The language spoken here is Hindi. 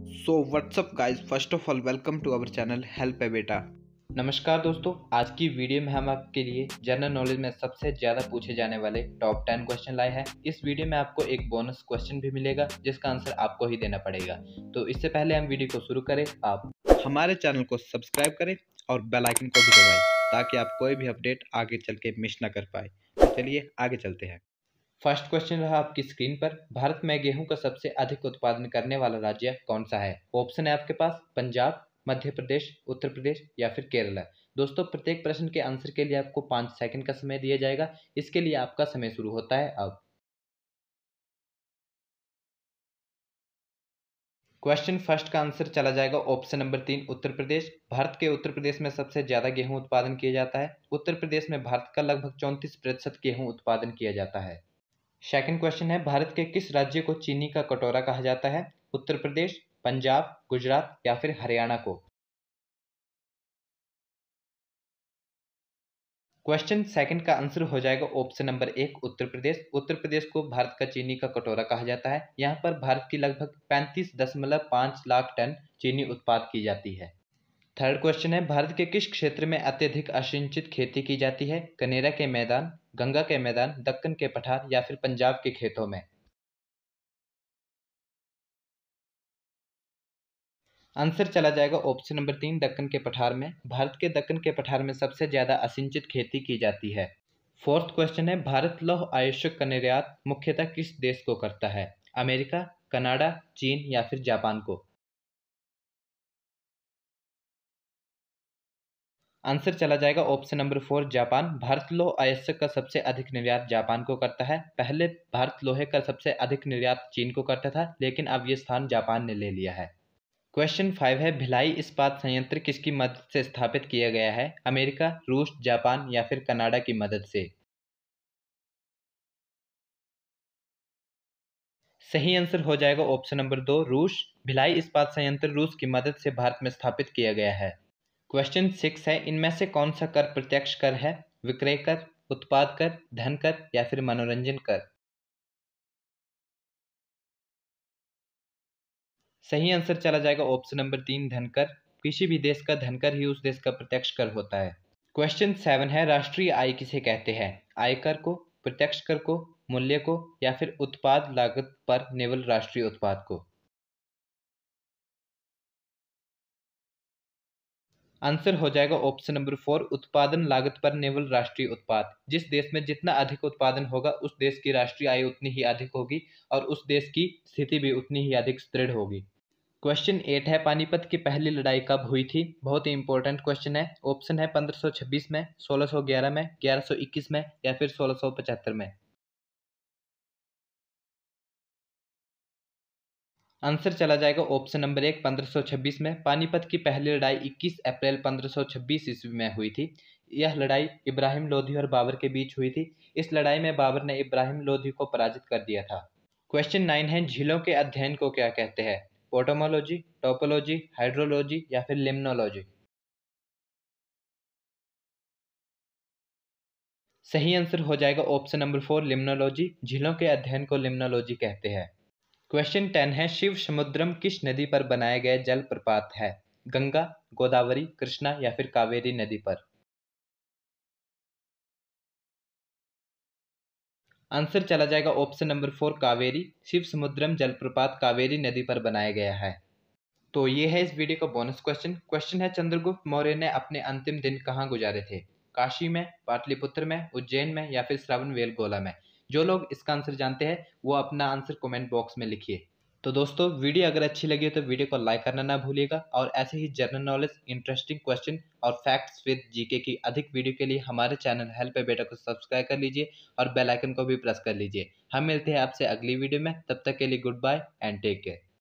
so what's up guys first of all welcome to our channel help a बेटा नमस्कार दोस्तों आज की वीडियो में हम आपके लिए जनरल नॉलेज में सबसे ज़्यादा पूछे जाने वाले टॉप टेन क्वेश्चन लाए हैं इस वीडियो में आपको एक बोनस क्वेश्चन भी मिलेगा जिसका आंसर आपको ही देना पड़ेगा तो इससे पहले हम वीडियो को शुरू करें आप हमारे चैनल को सब्सक्राइब करें और बेल आइकन को भी दबाएं ताकि आप कोई भी अपडेट आगे चल के मिस ना कर पाए चलिए आगे चलते हैं फर्स्ट क्वेश्चन रहा आपकी स्क्रीन पर भारत में गेहूं का सबसे अधिक उत्पादन करने वाला राज्य कौन सा है ऑप्शन है आपके पास पंजाब मध्य प्रदेश उत्तर प्रदेश या फिर केरला दोस्तों प्रत्येक प्रश्न के आंसर के लिए आपको पाँच सेकंड का समय दिया जाएगा इसके लिए आपका समय शुरू होता है अब क्वेश्चन फर्स्ट का आंसर चला जाएगा ऑप्शन नंबर तीन उत्तर प्रदेश भारत के उत्तर प्रदेश में सबसे ज़्यादा गेहूं उत्पादन किया जाता है उत्तर प्रदेश में भारत का लगभग चौंतीस प्रतिशत गेहूं उत्पादन किया जाता है सेकंड क्वेश्चन है भारत के किस राज्य को चीनी का कटोरा कहा जाता है उत्तर प्रदेश पंजाब गुजरात या फिर हरियाणा को क्वेश्चन सेकंड का आंसर हो जाएगा ऑप्शन नंबर एक उत्तर प्रदेश उत्तर प्रदेश को भारत का चीनी का कटोरा कहा जाता है यहाँ पर भारत की लगभग पैंतीस दशमलव पाँच लाख टन चीनी उत्पाद की जाती है थर्ड क्वेश्चन है भारत के किस क्षेत्र में अत्यधिक असिंचित खेती की जाती है कनेरा के मैदान गंगा के मैदान दक्कन के पठार या फिर पंजाब के खेतों में आंसर चला जाएगा ऑप्शन नंबर तीन दक्कन के पठार में भारत के दक्कन के पठार में सबसे ज़्यादा असिंचित खेती की जाती है फोर्थ क्वेश्चन है भारत लौह आयुषक का निर्यात मुख्यतः किस देश को करता है अमेरिका कनाडा चीन या फिर जापान को आंसर चला जाएगा option number four Japan Bharat लोह आयस्क का सबसे अधिक निर्यात जापान को करता है पहले भारत लोहे का सबसे अधिक निर्यात चीन को करता था लेकिन अब ये स्थान जापान ने ले लिया है क्वेश्चन फाइव है भिलाई इस्पात संयंत्र किसकी मदद से स्थापित किया गया है अमेरिका रूस जापान या फिर कनाडा की मदद से सही आंसर हो जाएगा ऑप्शन नंबर दो रूस भिलाई इस्पात संयंत्र रूस की मदद से भारत में स्थापित किया गया है क्वेश्चन सिक्स है इनमें से कौन सा कर प्रत्यक्ष कर है विक्रय कर उत्पाद कर धन कर या फिर मनोरंजन कर सही आंसर चला जाएगा ऑप्शन नंबर तीन धनकर किसी भी देश का धनकर ही उस देश का प्रत्यक्ष कर होता है क्वेश्चन सेवन है राष्ट्रीय आय किसे कहते हैं आयकर को प्रत्यक्ष कर को मूल्य को या फिर उत्पाद लागत पर नेवल राष्ट्रीय उत्पाद को आंसर हो जाएगा ऑप्शन नंबर फोर उत्पादन लागत पर नेवल राष्ट्रीय उत्पाद जिस देश में जितना अधिक उत्पादन होगा उस देश की राष्ट्रीय आय उतनी ही अधिक होगी और उस देश की स्थिति भी उतनी ही अधिक सुदृढ़ होगी क्वेश्चन एट है पानीपत की पहली लड़ाई कब हुई थी बहुत ही इंपॉर्टेंट क्वेश्चन है ऑप्शन है पंद्रह में सोलह में ग्यारह में या फिर सोलह में आंसर चला जाएगा ऑप्शन नंबर एक 1526 में पानीपत की पहली लड़ाई 21 अप्रैल 1526 ईस्वी में हुई थी यह लड़ाई इब्राहिम लोधी और बाबर के बीच हुई थी इस लड़ाई में बाबर ने इब्राहिम लोधी को पराजित कर दिया था क्वेश्चन नाइन है झीलों के अध्ययन को क्या कहते हैं पोटोमोलॉजी टोपोलॉजी हाइड्रोलॉजी या फिर लिम्नोलॉजी सही आंसर हो जाएगा ऑप्शन नंबर फोर लिम्नोलॉजी झीलों के अध्ययन को लिम्नोलॉजी कहते हैं क्वेश्चन टेन है शिव समुद्रम किस नदी पर बनाए गए जल प्रपात है गंगा गोदावरी कृष्णा या फिर कावेरी नदी पर आंसर चला जाएगा option number four Kaveri Shiva Samudram जलप्रपात कावेरी नदी पर बनाया गया है तो ये है इस वीडियो का बोनस क्वेश्चन क्वेश्चन है चंद्रगुप्त मौर्य ने अपने अंतिम दिन कहाँ गुजारे थे काशी में पाटलिपुत्र में उज्जैन में या फिर श्रावण वेलगोला में जो लोग इसका आंसर जानते हैं वो अपना आंसर कमेंट बॉक्स में लिखिए तो दोस्तों वीडियो अगर अच्छी लगी हो तो वीडियो को लाइक करना ना भूलिएगा और ऐसे ही जनरल नॉलेज इंटरेस्टिंग क्वेश्चन और फैक्ट्स विद जीके की अधिक वीडियो के लिए हमारे चैनल हेल्प बेटा को सब्सक्राइब कर लीजिए और बेलाइकन को भी प्रेस कर लीजिए हम मिलते हैं आपसे अगली वीडियो में तब तक के लिए good bye and take care